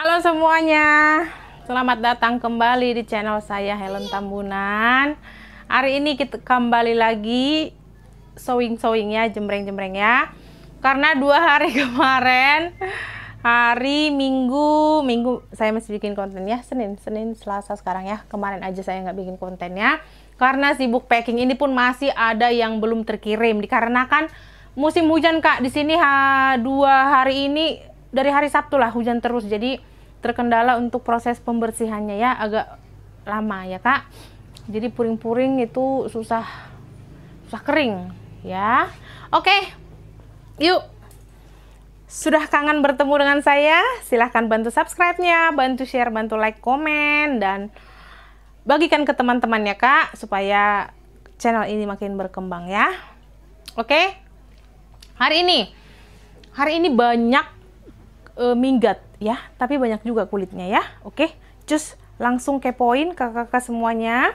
Halo semuanya, selamat datang kembali di channel saya Helen Tambunan. Hari ini kita kembali lagi sewing sewing ya, jembreng-jembreng ya. Karena dua hari kemarin, hari Minggu, Minggu saya masih bikin konten ya, Senin, Senin, Selasa sekarang ya. Kemarin aja saya nggak bikin kontennya. Karena sibuk packing ini pun masih ada yang belum terkirim dikarenakan musim hujan kak di sini ha, dua hari ini dari hari Sabtu lah hujan terus jadi terkendala untuk proses pembersihannya ya agak lama ya kak jadi puring-puring itu susah susah kering ya oke yuk sudah kangen bertemu dengan saya silahkan bantu subscribe-nya bantu share bantu like komen dan bagikan ke teman-teman ya kak supaya channel ini makin berkembang ya oke hari ini hari ini banyak uh, minggat ya, tapi banyak juga kulitnya ya. Oke, just langsung kepoin kakak-kakak semuanya.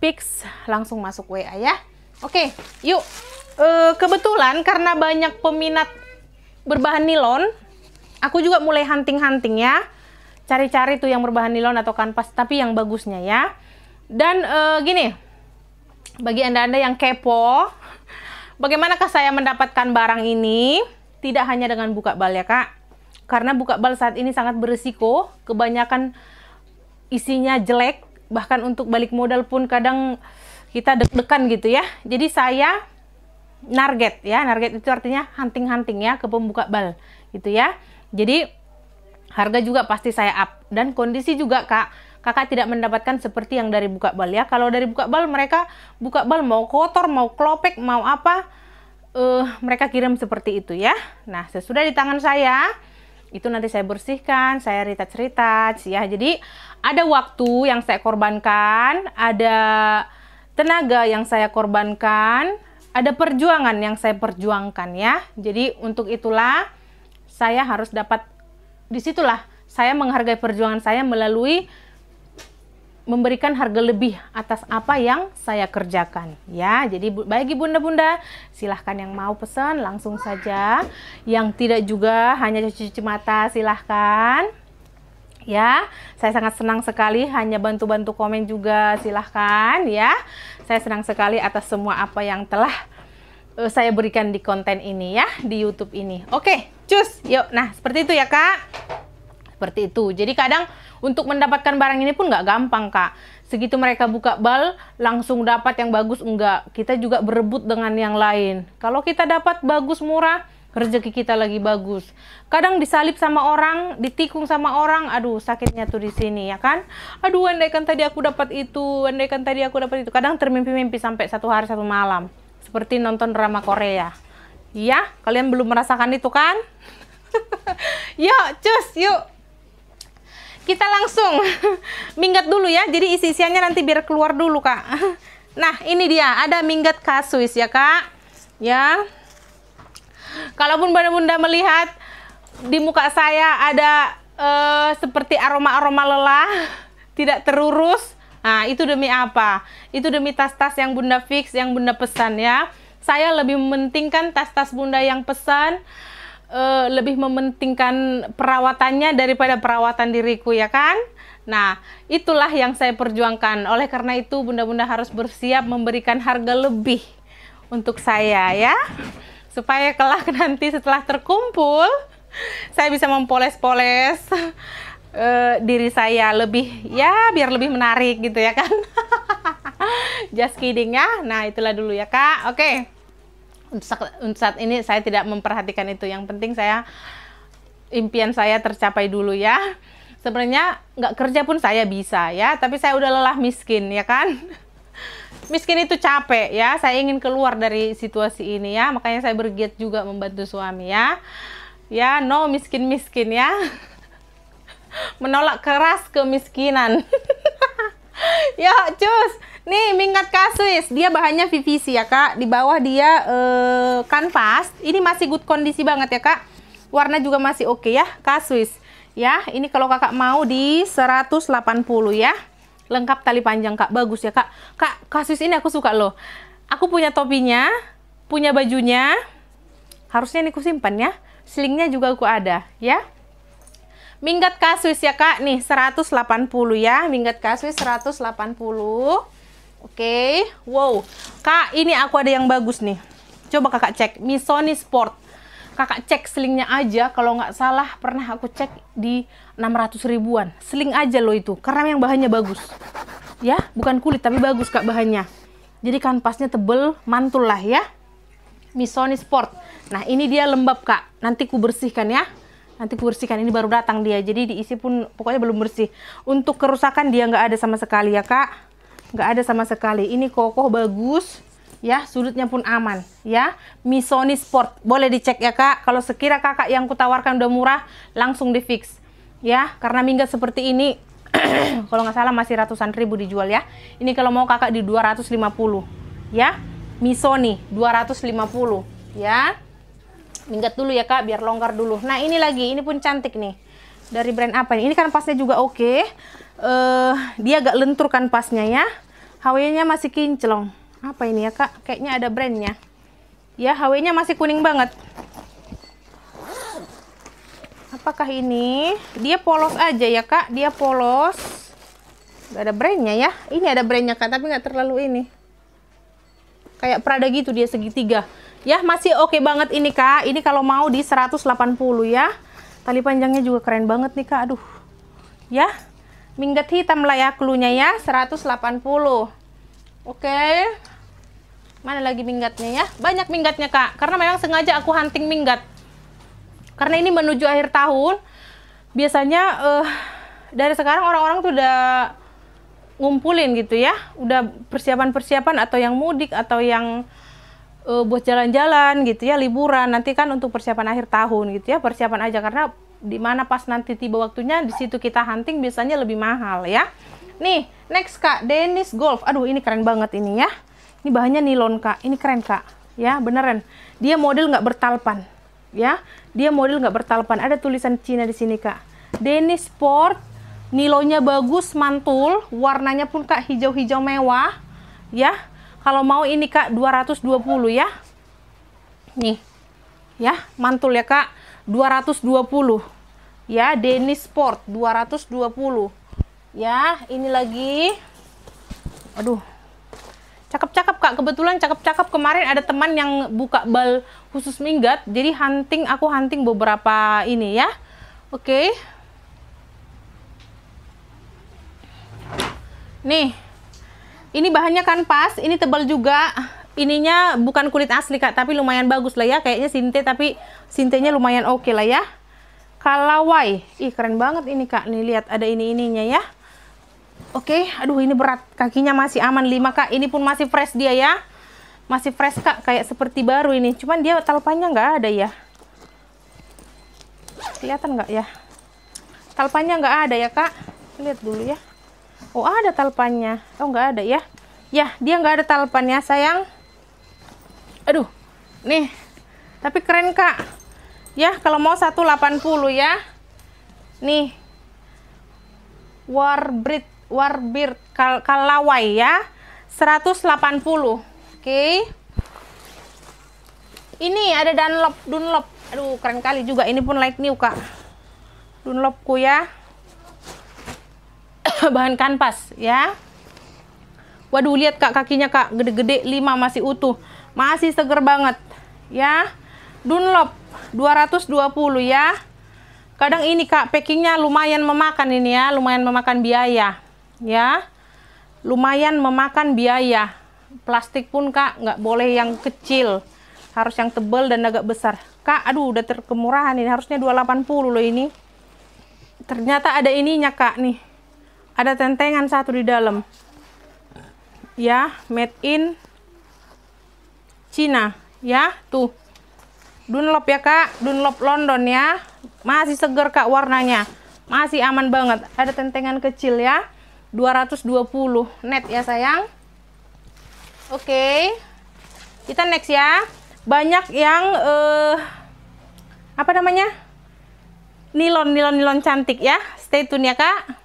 Fix langsung masuk WA ya. Oke, yuk. E, kebetulan karena banyak peminat berbahan nilon, aku juga mulai hunting-hunting ya. Cari-cari tuh yang berbahan nilon atau kanvas, tapi yang bagusnya ya. Dan e, gini, bagi Anda-anda yang kepo, bagaimanakah saya mendapatkan barang ini? tidak hanya dengan buka bal ya kak karena buka bal saat ini sangat berisiko kebanyakan isinya jelek bahkan untuk balik modal pun kadang kita deg-degan gitu ya jadi saya target ya target itu artinya hunting-hunting ya ke pembuka bal gitu ya jadi harga juga pasti saya up dan kondisi juga kak kakak tidak mendapatkan seperti yang dari buka bal ya kalau dari buka bal mereka buka bal mau kotor mau klopek mau apa uh, mereka kirim seperti itu ya. Nah, sesudah di tangan saya, itu nanti saya bersihkan, saya retouch-retouch ya. Jadi ada waktu yang saya korbankan, ada tenaga yang saya korbankan, ada perjuangan yang saya perjuangkan ya. Jadi untuk itulah saya harus dapat disitulah saya menghargai perjuangan saya melalui memberikan harga lebih atas apa yang saya kerjakan ya jadi bagi bunda-bunda silahkan yang mau pesan langsung saja yang tidak juga hanya cuci-cuci mata silahkan ya saya sangat senang sekali hanya bantu-bantu komen juga silahkan ya saya senang sekali atas semua apa yang telah uh, saya berikan di konten ini ya di YouTube ini oke cus yuk nah seperti itu ya kak seperti itu. Jadi kadang untuk mendapatkan barang ini pun nggak gampang, Kak. Segitu mereka buka bal, langsung dapat yang bagus enggak. Kita juga berebut dengan yang lain. Kalau kita dapat bagus murah, rezeki kita lagi bagus. Kadang disalip sama orang, ditikung sama orang, aduh sakitnya tuh di sini ya kan. Aduh andai kan tadi aku dapat itu, andai kan tadi aku dapat itu. Kadang termimpi-mimpi sampai satu hari satu malam. Seperti nonton drama Korea. Iya, kalian belum merasakan itu kan? yuk, cus, yuk kita langsung minggat dulu ya. Jadi isi-isiannya nanti biar keluar dulu, Kak. Nah, ini dia. Ada minggat kasus ya, Kak. Ya. Kalaupun Bunda-bunda melihat di muka saya ada uh, seperti aroma-aroma lelah, tidak terurus, Nah, itu demi apa? Itu demi tas-tas yang Bunda fix, yang Bunda pesan ya. Saya lebih mementingkan tas-tas Bunda yang pesan uh, lebih mementingkan perawatannya daripada perawatan diriku ya kan? Nah, itulah yang saya perjuangkan. Oleh karena itu, bunda-bunda harus bersiap memberikan harga lebih untuk saya ya. Supaya kelak nanti setelah terkumpul, saya bisa mempoles-poles uh, diri saya lebih ya biar lebih menarik gitu ya kan. Just kidding ya. Nah, itulah dulu ya, Kak. Oke. Okay saat ini saya tidak memperhatikan itu. Yang penting saya impian saya tercapai dulu ya. Sebenarnya nggak kerja pun saya bisa ya, tapi saya udah lelah miskin ya kan. Miskin itu capek ya. Saya ingin keluar dari situasi ini ya, makanya saya bergiat juga membantu suami ya. Ya, no miskin-miskin ya. Menolak keras kemiskinan. ya, cus. Nih, mingkat kasus. Dia bahannya PVC ya, Kak. Di bawah dia uh, kanvas. Ini masih good kondisi banget ya, Kak. Warna juga masih oke okay, ya, kasus. Ya, ini kalau Kakak mau di 180 ya. Lengkap tali panjang, Kak. Bagus ya, Kak. Kak, kasus ini aku suka loh. Aku punya topinya, punya bajunya. Harusnya ini aku simpan ya. Slingnya juga aku ada, ya. Minggat kasus ya, Kak. Nih, 180 ya. Minggat kasus 180. Oke, okay. wow. Kak, ini aku ada yang bagus nih. Coba kakak cek, Missoni Sport. Kakak cek selingnya aja, kalau nggak salah pernah aku cek di 600 ribuan. Seling aja loh itu, karena yang bahannya bagus. Ya, bukan kulit, tapi bagus kak bahannya. Jadi kanvasnya tebel, mantul lah ya. Missoni Sport. Nah, ini dia lembab kak, nanti ku bersihkan ya. Nanti ku bersihkan, ini baru datang dia, jadi diisi pun pokoknya belum bersih. Untuk kerusakan dia nggak ada sama sekali ya kak nggak ada sama sekali. Ini kokoh bagus, ya sudutnya pun aman ya Misoni Sport boleh dicek ya kak kalau sekira kakak yang kutawarkan udah murah langsung di fix ya karena minggat seperti ini kalau nggak salah masih ratusan ribu dijual ya ini kalau mau kakak di 250 ya Misoni 250 ya minggat dulu ya kak biar longgar dulu nah ini lagi ini pun cantik nih dari brand apa nih ini kan pasnya juga oke okay uh, dia agak lentur kan pasnya ya. Hawainya masih kinclong. Apa ini ya kak? Kayaknya ada brandnya. Ya hawainya masih kuning banget. Apakah ini? Dia polos aja ya kak. Dia polos. Gak ada brandnya ya. Ini ada brandnya kak, tapi nggak terlalu ini. Kayak Prada gitu dia segitiga. Ya masih oke okay banget ini kak. Ini kalau mau di 180 ya. Tali panjangnya juga keren banget nih kak. Aduh. Ya. Minggat hitam lah ya klunya ya 180 Oke Mana lagi minggatnya ya Banyak minggatnya kak Karena memang sengaja aku hunting minggat Karena ini menuju akhir tahun Biasanya uh, Dari sekarang orang-orang tuh udah Ngumpulin gitu ya Udah persiapan-persiapan atau yang mudik Atau yang uh, buat jalan-jalan gitu ya liburan nanti kan untuk persiapan akhir tahun gitu ya persiapan aja karena di mana pas nanti tiba waktunya di situ kita hunting biasanya lebih mahal ya nih next kak Dennis Golf aduh ini keren banget ini ya ini bahannya nilon kak ini keren kak ya beneran dia model nggak bertalpan ya dia model nggak bertalpan ada tulisan Cina di sini kak Dennis Sport nilonya bagus mantul warnanya pun kak hijau-hijau mewah ya kalau mau ini Kak 220 ya. Nih. Ya, mantul ya Kak. 220. Ya, Denis Sport 220. Ya, ini lagi. Aduh. Cakep-cakep Kak, kebetulan cakep-cakep kemarin ada teman yang buka bal khusus minggat. Jadi hunting, aku hunting beberapa ini ya. Oke. Okay. Nih, ini bahannya kan pas, ini tebal juga. Ininya bukan kulit asli Kak, tapi lumayan bagus lah ya. Kayaknya sinte tapi sintenya lumayan oke okay lah ya. Kalawai. Ih, keren banget ini Kak. Nih lihat ada ini-ininya ya. Oke, okay. aduh ini berat. Kakinya masih aman 5 Kak. Ini pun masih fresh dia ya. Masih fresh Kak, kayak seperti baru ini. Cuman dia talpanya nggak ada ya. Kelihatan nggak ya? Talpanya nggak ada ya Kak. Lihat dulu ya. Oh ada talpannya. Oh nggak ada ya. Ya dia nggak ada talpannya sayang. Aduh. Nih. Tapi keren kak. Ya kalau mau 180 ya. Nih. Warbird. Warbird. Kal kalawai ya. 180. Oke. Okay. Ini ada Dunlop. Dunlop. Aduh keren kali juga. Ini pun like new kak. Dunlopku ya. bahan kanvas ya. Waduh, lihat Kak kakinya Kak, gede-gede 5 masih utuh. Masih seger banget ya. Dunlop 220 ya. Kadang ini Kak packingnya lumayan memakan ini ya, lumayan memakan biaya ya. Lumayan memakan biaya. Plastik pun Kak nggak boleh yang kecil. Harus yang tebel dan agak besar. Kak, aduh udah terkemurahan ini. Harusnya 280 loh ini. Ternyata ada ininya Kak nih ada tentengan satu di dalam ya made in Cina ya tuh Dunlop ya kak Dunlop London ya masih seger kak warnanya masih aman banget ada tentengan kecil ya 220 net ya sayang oke okay. kita next ya banyak yang uh, apa namanya nilon nilon nilon cantik ya stay tune ya kak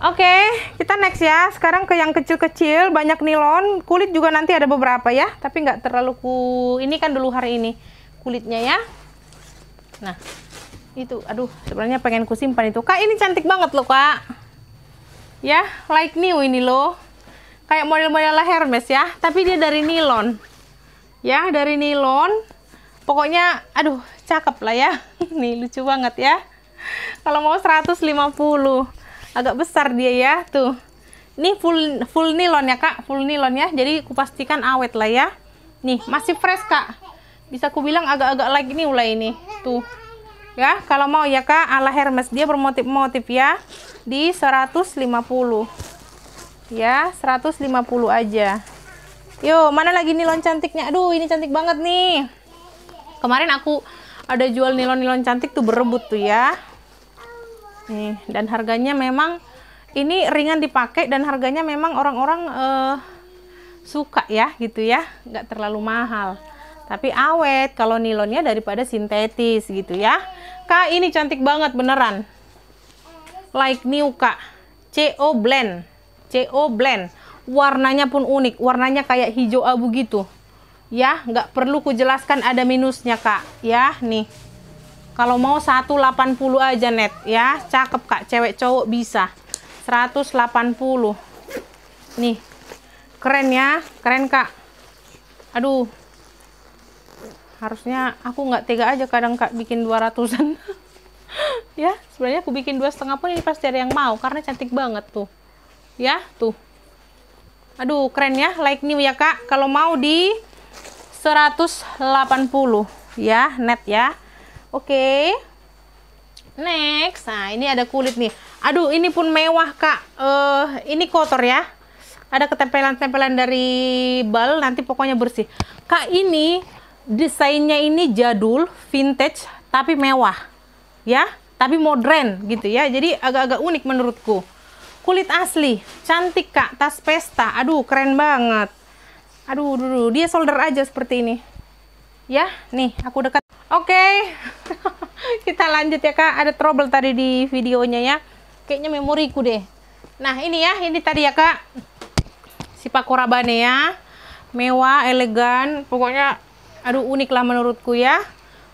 Oke, okay, kita next ya. Sekarang ke yang kecil-kecil, banyak nilon. Kulit juga nanti ada beberapa ya, tapi nggak terlalu ku... Ini kan dulu hari ini kulitnya ya. Nah, itu. Aduh, sebenarnya pengen ku simpan itu. Kak, ini cantik banget loh, Kak. Ya, like new ini loh. Kayak model-model Hermes ya, tapi dia dari nilon. Ya, dari nilon. Pokoknya, aduh, cakep lah ya. Ini lucu banget ya. Kalau mau 150 agak besar dia ya tuh ini full full nilon ya kak full nilon ya jadi kupastikan awet lah ya nih masih fresh kak bisa aku bilang agak-agak lagi nih ulah ini tuh ya kalau mau ya kak ala Hermes dia bermotif-motif ya di 150 ya 150 aja yo mana lagi nilon cantiknya aduh ini cantik banget nih kemarin aku ada jual nilon-nilon cantik tuh berebut tuh ya nih dan harganya memang ini ringan dipakai dan harganya memang orang-orang uh, suka ya gitu ya nggak terlalu mahal tapi awet kalau nilonnya daripada sintetis gitu ya kak ini cantik banget beneran like new kak CO blend CO blend warnanya pun unik warnanya kayak hijau abu gitu ya nggak perlu kujelaskan ada minusnya kak ya nih kalau mau 180 aja net ya. Cakep Kak, cewek cowok bisa. 180. Nih. Keren ya, keren Kak. Aduh. Harusnya aku nggak tega aja kadang Kak bikin 200-an. ya, sebenarnya aku bikin dua setengah pun ini pasti ada yang mau karena cantik banget tuh. Ya, tuh. Aduh, keren ya, like new ya Kak. Kalau mau di 180 ya, net ya. Oke. Okay. Next. Nah, ini ada kulit nih. Aduh, ini pun mewah, Kak. Uh, ini kotor ya. Ada ketempelan-tempelan dari bal, nanti pokoknya bersih. Kak, ini desainnya ini jadul, vintage, tapi mewah. Ya, tapi modern gitu ya. Jadi agak-agak unik menurutku. Kulit asli, cantik, Kak. Tas pesta. Aduh, keren banget. Aduh, aduh, aduh. dia solder aja seperti ini. Ya, nih, aku dekat Oke, okay. kita lanjut ya kak. Ada trouble tadi di videonya ya. Kayaknya memoriku deh. Nah ini ya, ini tadi ya kak. Si pakorabane ya. Mewah, elegan. Pokoknya, aduh unik lah menurutku ya.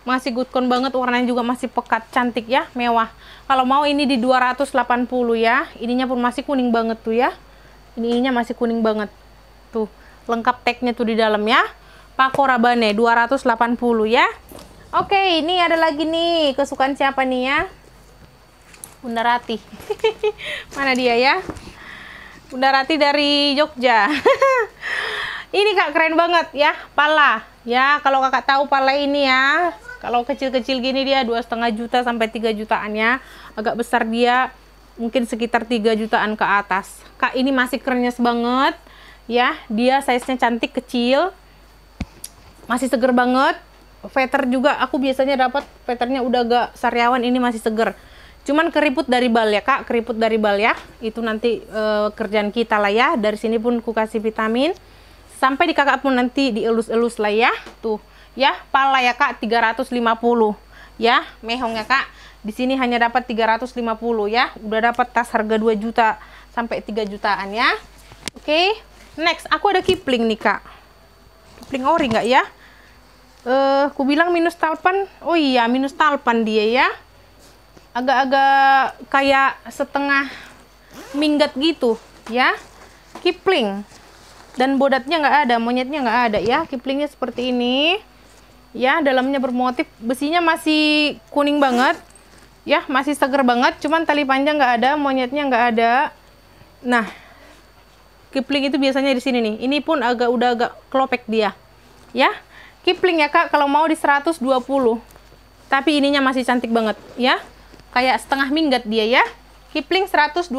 Masih good con banget, warnanya juga masih pekat, cantik ya, mewah. Kalau mau ini di 280 ya. Ininya pun masih kuning banget tuh ya. ininya masih kuning banget. Tuh, lengkap tagnya tuh di dalam ya. Korabane 280 ya. Oke, okay, ini ada lagi nih. Kesukaan siapa nih ya? Bunda Rati. Mana dia ya? Bunda Rati dari Jogja. ini Kak keren banget ya, pala. Ya, kalau Kakak tahu pala ini ya. Kalau kecil-kecil gini dia dua setengah juta sampai 3 jutaan ya. Agak besar dia mungkin sekitar 3 jutaan ke atas. Kak ini masih kerennya banget ya. Dia size-nya cantik kecil. Masih seger banget veter juga aku biasanya dapat veternya udah gak sariawan ini masih seger cuman keriput dari bal ya kak keriput dari bal ya itu nanti e, kerjaan kita lah ya dari sini pun ku kasih vitamin sampai di kakak pun nanti dielus-elus lah ya tuh ya pala ya kak 350 ya mehong ya kak di sini hanya dapat 350 ya udah dapat tas harga 2 juta sampai 3 jutaan ya oke okay. next aku ada kipling nih kak kipling ori nggak ya eh ku bilang minus talpan oh iya minus talpan dia ya agak-agak kayak setengah minggat gitu ya kipling dan bodatnya nggak ada monyetnya nggak ada ya kiplingnya seperti ini ya dalamnya bermotif besinya masih kuning banget ya masih seger banget cuman tali panjang nggak ada monyetnya nggak ada nah kipling itu biasanya di sini nih ini pun agak udah agak kelopek dia ya Kipling ya kak, kalau mau di 120. Tapi ininya masih cantik banget ya. Kayak setengah minggat dia ya. Kipling 120.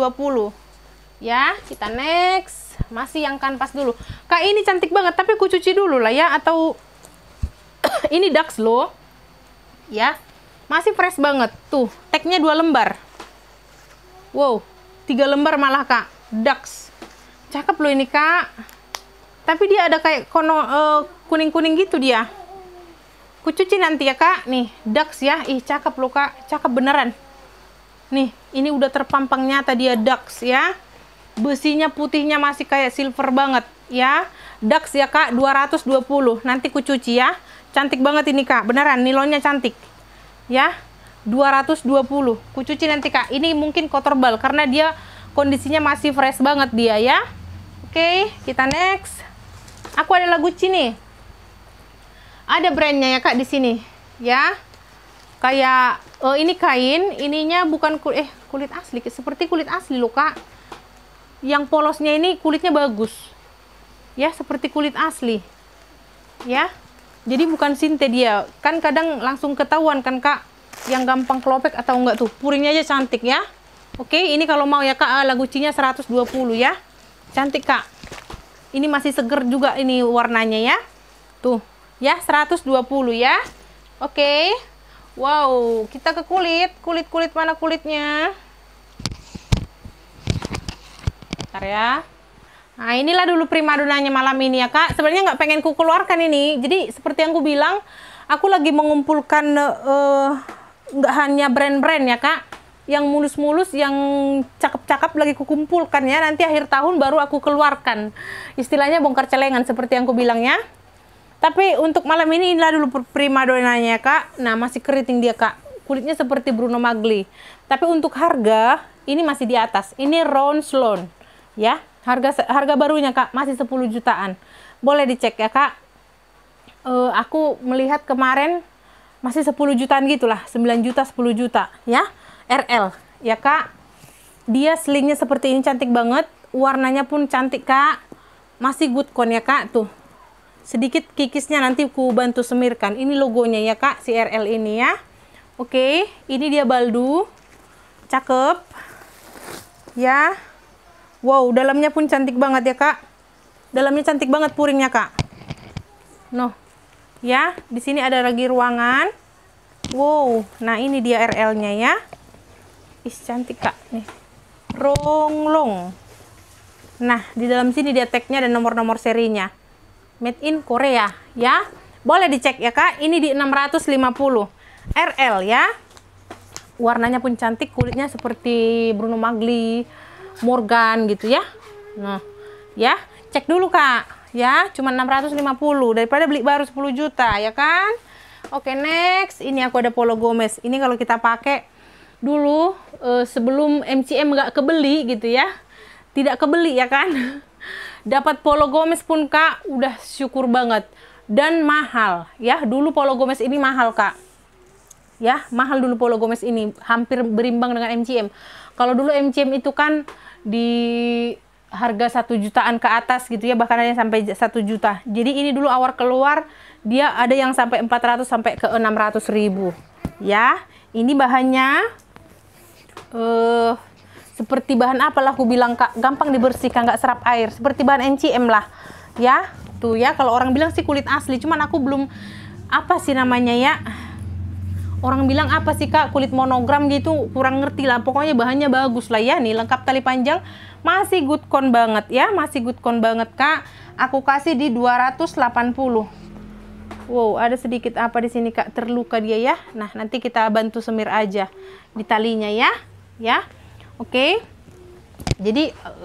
Ya, kita next. Masih yang kanvas dulu. Kak ini cantik banget, tapi aku cuci dulu lah ya. Atau ini Dax loh. Ya, masih fresh banget. Tuh, tagnya dua lembar. Wow, tiga lembar malah kak. Dax. Cakep loh ini kak tapi dia ada kayak kono eh, kuning kuning kuning gitu dia kucuci nanti ya kak nih ducks ya ih cakep loh kak cakep beneran nih ini udah terpampang nyata dia ducks ya besinya putihnya masih kayak silver banget ya ducks ya kak 220 nanti kucuci ya cantik banget ini kak beneran nilonnya cantik ya 220 kucuci nanti kak ini mungkin kotor bal karena dia kondisinya masih fresh banget dia ya oke okay, kita next Aku ada lagu Gucci Ada brandnya ya kak di sini, ya. Kayak uh, ini kain, ininya bukan kulit, eh kulit asli, seperti kulit asli loh kak. Yang polosnya ini kulitnya bagus, ya seperti kulit asli, ya. Jadi bukan sinte dia, kan kadang langsung ketahuan kan kak, yang gampang kelopek atau enggak tuh. Puringnya aja cantik ya. Oke, ini kalau mau ya kak, eh, lagu cinya 120 ya. Cantik kak. Ini masih seger juga ini warnanya ya. Tuh, ya 120 ya. Oke. Okay. Wow, kita ke kulit. Kulit-kulit mana kulitnya? ntar ya. Nah, inilah dulu primadonanya malam ini ya, Kak. Sebenarnya nggak pengen ku keluarkan ini. Jadi, seperti yang ku bilang, aku lagi mengumpulkan eh, nggak uh, hanya brand-brand ya, Kak yang mulus-mulus, yang cakep-cakep lagi kukumpulkan ya. Nanti akhir tahun baru aku keluarkan. Istilahnya bongkar celengan seperti yang aku bilang ya. Tapi untuk malam ini inilah dulu prima donanya kak. Nah masih keriting dia kak. Kulitnya seperti Bruno Magli. Tapi untuk harga ini masih di atas. Ini round Sloan ya. Harga harga barunya kak masih 10 jutaan. Boleh dicek ya kak. Uh, aku melihat kemarin masih 10 jutaan gitulah, 9 juta 10 juta ya. RL ya kak dia selingnya seperti ini cantik banget warnanya pun cantik kak masih good con ya kak tuh sedikit kikisnya nanti ku bantu semirkan ini logonya ya kak si RL ini ya oke ini dia baldu cakep ya wow dalamnya pun cantik banget ya kak dalamnya cantik banget puringnya kak No, ya di sini ada lagi ruangan wow nah ini dia RL nya ya Ih, cantik Kak. Nih. Ronglong. Nah, di dalam sini dia tagnya dan nomor-nomor serinya. Made in Korea, ya. Boleh dicek ya, Kak. Ini di 650 RL ya. Warnanya pun cantik, kulitnya seperti Bruno Magli, Morgan gitu ya. Nah, ya. Cek dulu, Kak. Ya, cuma 650 daripada beli baru 10 juta, ya kan? Oke, okay, next. Ini aku ada Polo Gomez. Ini kalau kita pakai dulu uh, sebelum MCM nggak kebeli gitu ya tidak kebeli ya kan dapat Polo Gomez pun kak udah syukur banget dan mahal ya dulu Polo Gomez ini mahal kak ya mahal dulu Polo Gomez ini hampir berimbang dengan MCM kalau dulu MCM itu kan di harga satu jutaan ke atas gitu ya bahkan ada yang sampai satu juta jadi ini dulu awal keluar dia ada yang sampai 400 sampai ke 600 ribu ya ini bahannya uh, seperti bahan apalah aku bilang kak gampang dibersihkan nggak serap air seperti bahan NCM lah ya tuh ya kalau orang bilang sih kulit asli cuman aku belum apa sih namanya ya orang bilang apa sih kak kulit monogram gitu kurang ngerti lah pokoknya bahannya bagus lah ya nih lengkap tali panjang masih good con banget ya masih good con banget kak aku kasih di 280 Wow, ada sedikit apa di sini kak terluka dia ya. Nah, nanti kita bantu semir aja di talinya ya ya. Oke. Okay. Jadi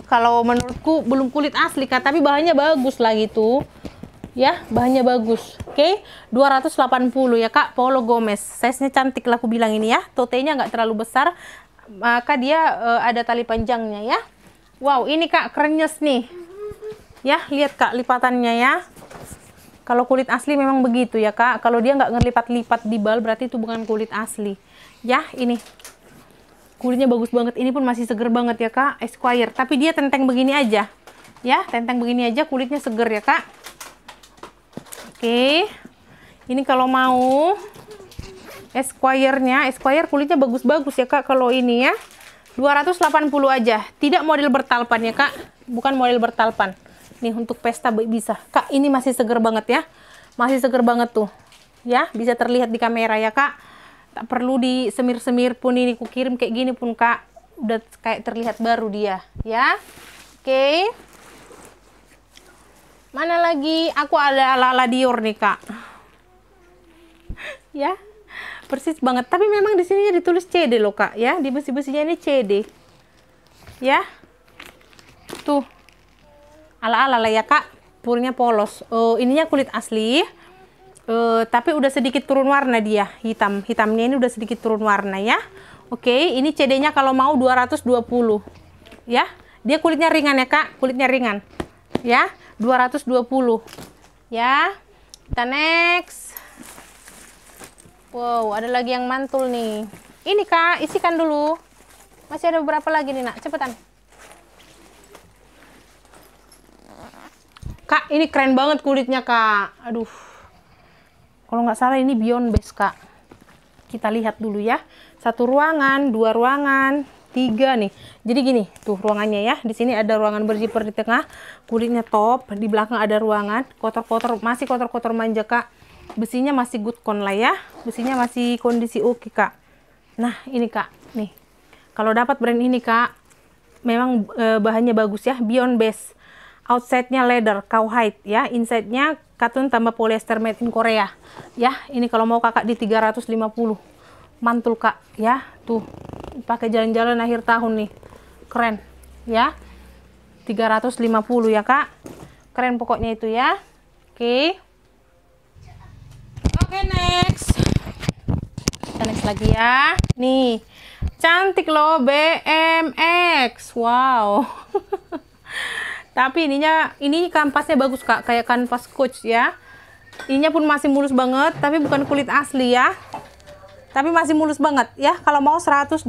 kalau menurutku belum kulit asli Kak, tapi bahannya bagus lah gitu. Ya, bahannya bagus. Oke, okay. 280 ya Kak, Polo Gomez. Size-nya cantik lah aku bilang ini ya. Totenya nggak terlalu besar, maka dia uh, ada tali panjangnya ya. Wow, ini Kak kerenyes nih. Ya, lihat Kak lipatannya ya. Kalau kulit asli memang begitu ya Kak. Kalau dia nggak ngelipat-lipat di bal berarti itu bukan kulit asli. Ya, ini kulitnya bagus banget. Ini pun masih seger banget ya, Kak. Esquire. Tapi dia tenteng begini aja. Ya, tenteng begini aja. Kulitnya seger ya, Kak. Oke. Ini kalau mau Esquire-nya, Esquire kulitnya bagus-bagus ya, Kak. Kalau ini ya. 280 aja. Tidak model bertalpan ya, Kak. Bukan model bertalpan. Nih untuk pesta bisa. Kak, ini masih seger banget ya. Masih seger banget tuh. Ya, bisa terlihat di kamera ya, Kak tak perlu di semir-semir pun ini ku kirim kayak gini pun kak udah kayak terlihat baru dia ya oke okay. mana lagi aku ada ala-ala Dior nih kak ya persis banget tapi memang di sini ditulis CD loh kak ya di besi-besinya ini CD ya tuh ala-ala lah ya kak purnya polos oh ininya kulit asli Uh, tapi udah sedikit turun warna dia hitam hitamnya ini udah sedikit turun warna ya oke okay, ini CD-nya kalau mau 220 ya dia kulitnya ringan ya kak kulitnya ringan ya 220 ya kita next wow ada lagi yang mantul nih ini kak isikan dulu masih ada beberapa lagi nih nak cepetan kak ini keren banget kulitnya kak aduh kalau nggak salah ini Beyond Base kak kita lihat dulu ya satu ruangan dua ruangan tiga nih jadi gini tuh ruangannya ya di sini ada ruangan berjiper di tengah kulitnya top di belakang ada ruangan kotor-kotor masih kotor-kotor manja kak besinya masih good con lah ya besinya masih kondisi oke okay, kak nah ini kak nih kalau dapat brand ini kak memang e, bahannya bagus ya Beyond Base outside-nya leather cowhide ya, inside-nya katun tambah polyester made in Korea. Ya, ini kalau mau kakak di 350. Mantul kak ya, tuh pakai jalan-jalan akhir tahun nih. Keren ya. 350 ya kak. Keren pokoknya itu ya. Oke. Okay. Oke okay, next. next lagi ya. Nih. Cantik loh BMX. Wow. Tapi ininya ini kanvasnya bagus Kak, kayak kanvas coach ya. Ininya pun masih mulus banget, tapi bukan kulit asli ya. Tapi masih mulus banget ya. Kalau mau 120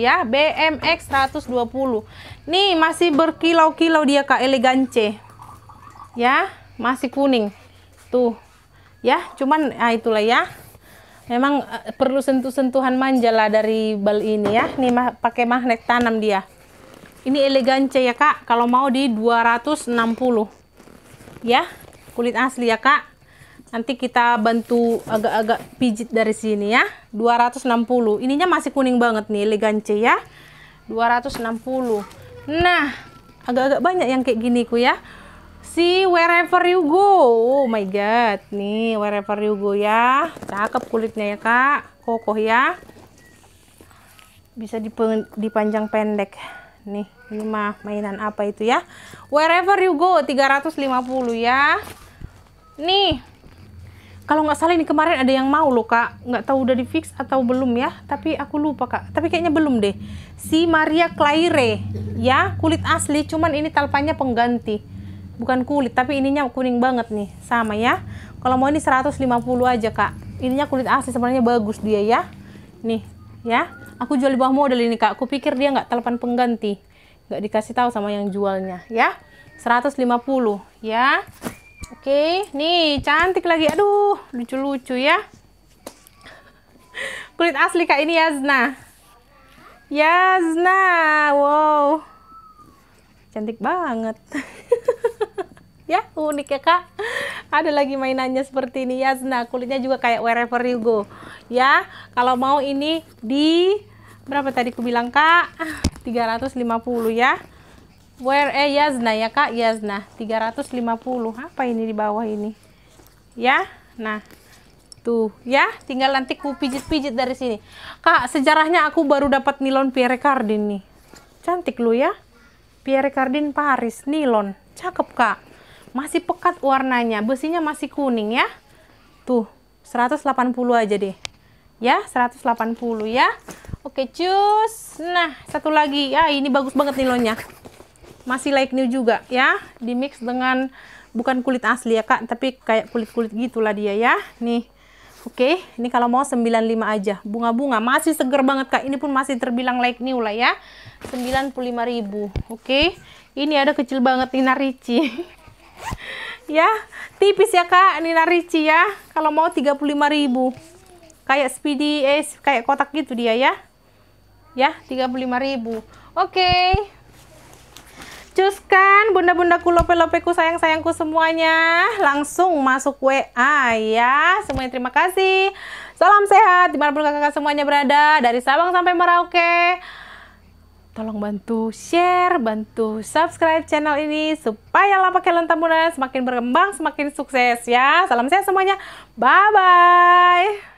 ya, BMX 120. Nih masih berkilau-kilau dia Kak elegance. Ya, masih kuning. Tuh. Ya, cuman nah itulah ya memang eh, perlu sentuh-sentuhan manja lah dari bal ini ya. Nih pakai magnet tanam dia. Ini elegance ya kak, kalau mau di 260 ya, kulit asli ya kak. Nanti kita bantu agak-agak pijit dari sini ya, 260. Ininya masih kuning banget nih elegance ya, 260. Nah, agak-agak banyak yang kayak gini ku ya. Si wherever you go, oh my god, nih wherever you go ya, cakep kulitnya ya kak, kokoh ya bisa dipanjang pendek nih lima mainan apa itu ya wherever you go 350 ya nih kalau nggak salah ini kemarin ada yang mau loh kak nggak tahu udah di fix atau belum ya tapi aku lupa kak tapi kayaknya belum deh si Maria Claire ya kulit asli cuman ini talpanya pengganti bukan kulit tapi ininya kuning banget nih sama ya kalau mau ini 150 aja kak ininya kulit asli sebenarnya bagus dia ya nih ya aku jual di bawah modal ini kak aku pikir dia nggak telepon pengganti nggak dikasih tahu sama yang jualnya ya 150 ya oke nih cantik lagi aduh lucu-lucu ya kulit asli kak ini Yazna Yazna wow cantik banget ya unik ya kak ada lagi mainannya seperti ini Yazna kulitnya juga kayak wherever you go ya kalau mau ini di berapa tadi ku bilang kak 350 ya where eh yazna ya kak yazna 350 apa ini di bawah ini ya nah tuh ya tinggal nanti ku pijit-pijit dari sini kak sejarahnya aku baru dapat nilon Pierre Cardin nih cantik lu ya Pierre Cardin Paris nilon cakep kak masih pekat warnanya besinya masih kuning ya tuh 180 aja deh ya 180 ya oke cus nah satu lagi ya ini bagus banget nilonya masih like new juga ya di mix dengan bukan kulit asli ya kak tapi kayak kulit-kulit gitulah dia ya nih Oke, ini kalau mau 95 aja. Bunga-bunga masih seger banget Kak. Ini pun masih terbilang like new lah ya. 95.000. Oke. Ini ada kecil banget Nina Ricci. ya, tipis ya Kak Nina Ricci ya. Kalau mau 35.000 kayak speedy eh kayak kotak gitu dia ya ya 35.000 oke okay. cus kan bunda-bundaku lope-lopeku sayang-sayangku semuanya langsung masuk WA ya semuanya terima kasih salam sehat dimanapun kakak kakak semuanya berada dari Sabang sampai Merauke tolong bantu share, bantu subscribe channel ini supaya Lapak Helen Tamuna semakin berkembang, semakin sukses ya. Salam sehat semuanya. Bye bye.